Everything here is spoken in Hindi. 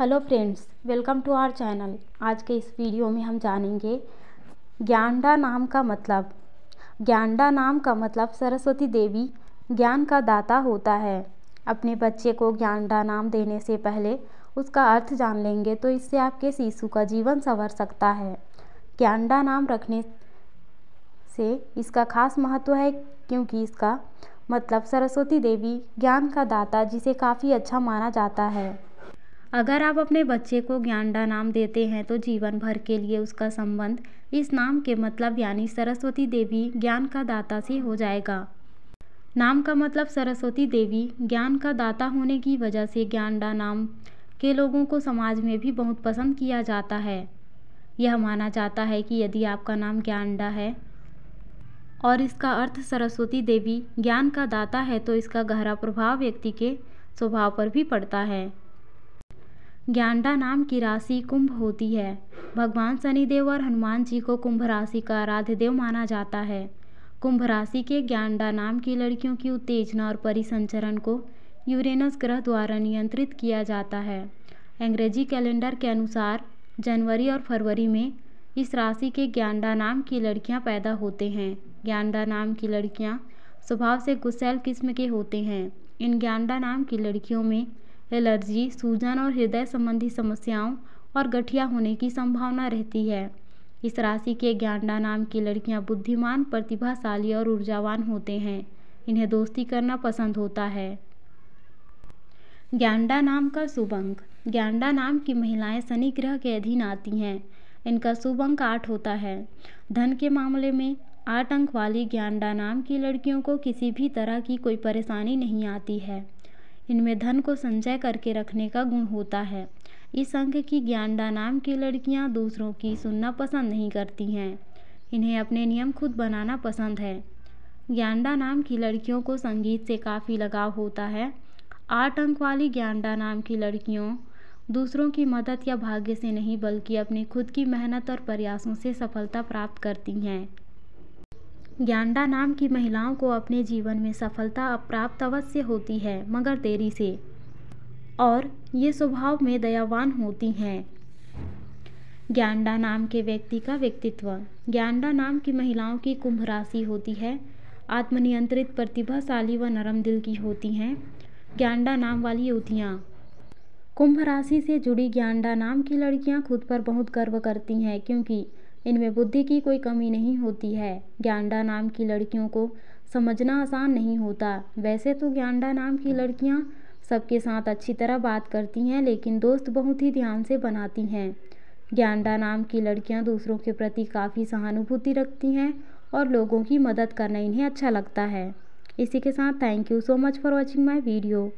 hello friends welcome to our channel आज के इस वीडियो में हम जानेंगे ज्ञानडा नाम का मतलब ज्ञानडा नाम का मतलब सरस्वती देवी ज्ञान का दाता होता है अपने बच्चे को ज्ञानडा नाम देने से पहले उसका अर्थ जान लेंगे तो इससे आपके शिशु का जीवन संवर सकता है ज्ञानडा नाम रखने से इसका खास महत्व है क्योंकि इसका मतलब सरस्वती देवी ज्ञान का दाता जिसे काफ़ी अच्छा माना जाता है अगर आप अपने बच्चे को ज्ञानडा नाम देते हैं तो जीवन भर के लिए उसका संबंध इस नाम के मतलब यानी सरस्वती देवी ज्ञान का दाता से हो जाएगा नाम का मतलब सरस्वती देवी ज्ञान का दाता होने की वजह से ज्ञानडा नाम के लोगों को समाज में भी बहुत पसंद किया जाता है यह माना जाता है कि यदि आपका नाम ज्ञानडा है और इसका अर्थ सरस्वती देवी ज्ञान का दाता है तो इसका गहरा प्रभाव व्यक्ति के स्वभाव पर भी पड़ता है ज्ञानडा नाम की राशि कुंभ होती है भगवान शनिदेव और हनुमान जी को कुंभ राशि का आराध्य देव माना जाता है कुंभ राशि के ज्ञानडा नाम की लड़कियों की उत्तेजना और परिसंचरण को यूरेनस ग्रह द्वारा नियंत्रित किया जाता है अंग्रेजी कैलेंडर के अनुसार जनवरी और फरवरी में इस राशि के ज्ञानडा नाम की लड़कियां पैदा होते हैं ज्ञानडा नाम की लड़कियां स्वभाव से गुसैल किस्म के होते हैं इन ज्ञानडा नाम की लड़कियों में एलर्जी सूजन और हृदय संबंधी समस्याओं और गठिया होने की संभावना रहती है इस राशि के ज्ञानडा नाम की लड़कियां बुद्धिमान प्रतिभाशाली और ऊर्जावान होते हैं इन्हें दोस्ती करना पसंद होता है ज्ञानडा नाम का शुभ अंक ज्ञानडा नाम की महिलाएं शनि ग्रह के अधीन आती हैं इनका शुभ अंक आठ होता है धन के मामले में आठ अंक वाली ज्ञानडा नाम की लड़कियों को किसी भी तरह की कोई परेशानी नहीं आती है इनमें धन को संचय करके रखने का गुण होता है इस अंक की ज्ञानडा नाम की लड़कियां दूसरों की सुनना पसंद नहीं करती हैं इन्हें अपने नियम खुद बनाना पसंद है ज्ञानडा नाम की लड़कियों को संगीत से काफ़ी लगाव होता है आठ अंक वाली ज्ञानडा नाम की लड़कियों दूसरों की मदद या भाग्य से नहीं बल्कि अपनी खुद की मेहनत और प्रयासों से सफलता प्राप्त करती हैं ज्ञानडा नाम की महिलाओं को अपने जीवन में सफलता प्राप्त अवश्य होती है मगर देरी से और ये स्वभाव में दयावान होती हैं ज्ञानडा नाम के व्यक्ति का व्यक्तित्व ज्ञानडा नाम की महिलाओं की कुंभ राशि होती है आत्मनियंत्रित प्रतिभाशाली व नरम दिल की होती हैं ज्ञानडा नाम वाली युवतियाँ कुंभ राशि से जुड़ी ज्ञानडा नाम की लड़कियाँ खुद पर बहुत गर्व करती हैं क्योंकि इनमें बुद्धि की कोई कमी नहीं होती है ज्ञानडा नाम की लड़कियों को समझना आसान नहीं होता वैसे तो ज्ञानडा नाम की लड़कियाँ सबके साथ अच्छी तरह बात करती हैं लेकिन दोस्त बहुत ही ध्यान से बनाती हैं ज्ञानडा नाम की लड़कियां दूसरों के प्रति काफ़ी सहानुभूति रखती हैं और लोगों की मदद करना इन्हें अच्छा लगता है इसी के साथ thank you so much for watching my video